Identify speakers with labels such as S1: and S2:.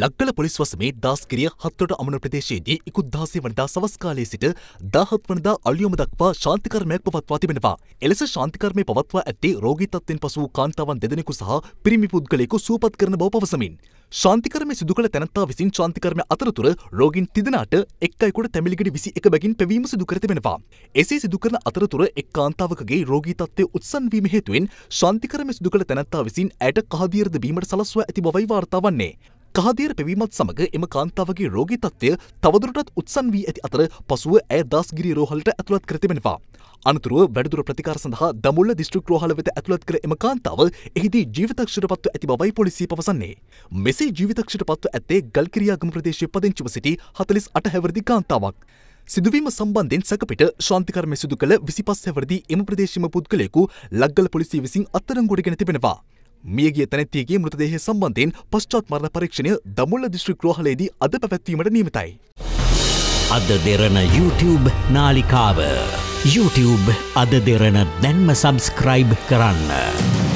S1: ලක්ගල police වසමේ දාස්කිරිය හත්වට අමන ප්‍රදේශයේදී ඉකුත් දාසේ වනදා සවස්කාලයේ සිට දාහත් වනදා අලියොම දක්වා ශාන්තිකර්මයක් පවත්වා තිබෙනවා. එලෙස ශාන්තිකර්මය පවත්වා ඇත්තේ රෝගීතත්වෙන් පසු කාන්තාවන් දෙදෙනෙකු සහ පිරිමි පුද්ගලයෙකු සූපත් කරන බව පවසමින්. ශාන්තිකරම සිදු කළ තැනත්තා විසින් ශාන්තිකරම අතරතුර රෝගින් තිදනට එක්කයිකොට තැමිලිගට විසි එක බැගින් පැවීම සිදු කරතිබෙනවා. එසේ සිදුකරන අතරතුර එක් කාන්තාවකගේ රෝගී තත්ත්වය උත්සන්වීම හේතුවෙන් ශාන්තිකරම සිදු කළ තැනත්තා විසින් ඇයට කහදීරද බීමට සලස්ව ඇති බවයි වාර්තා වන්නේ. කහදීර පැවීමත් සමඟ එම කාන්තාවගේ රෝගී තත්ත්වය තවදුරටත් උත්සන් වී ඇති අතර පසුව ඇය දස්ගිරි රෝහලට ඇතුළත් කරතිබෙනවා. අනතුරුව වැඩදුර ප්‍රතිකාර සඳහා දමුල්ල දිස්ත්‍රික් රෝහල වෙත ඇතුළත් කර එම කාන්තාව එහිදී ජීවිතක්ෂයට පත්ව ඇති බවයි පොලිසිය පවසන්නේ. මෙසේ ජීවිතක්ෂයට පත්ව ඇත්තේ ගල්කිරියාගම ප්‍රදේශය පදිංචිව සිටි හතලිස් අට හැවරදි කාන්තාවක්. සිදුවීම සම්බන්ධෙන් සැකපිට ශාන්තිකර්මය සිදු කළ විසිපස් හැවරදි එම ප්‍රදේශම පුද්ගලයෙකු ලක්ගල පොලිසිය විසින් අත්තරංගොඩගෙන තිබෙනවා. මියගිය තැනැත්තියගේ මෘතදේහය සම්බන්ධයෙන් පශ්චාත් මරණ පරීක්ෂණය දමුල්ල දිස්ත්‍රික් රෝහලේදී අද පැවැත්වීමට නියමිතයි. අද දෙරන YouTube නාලිකාව YouTube අද දෙරන දැන්ම සබස්ක්‍රයිබ් කරන්න.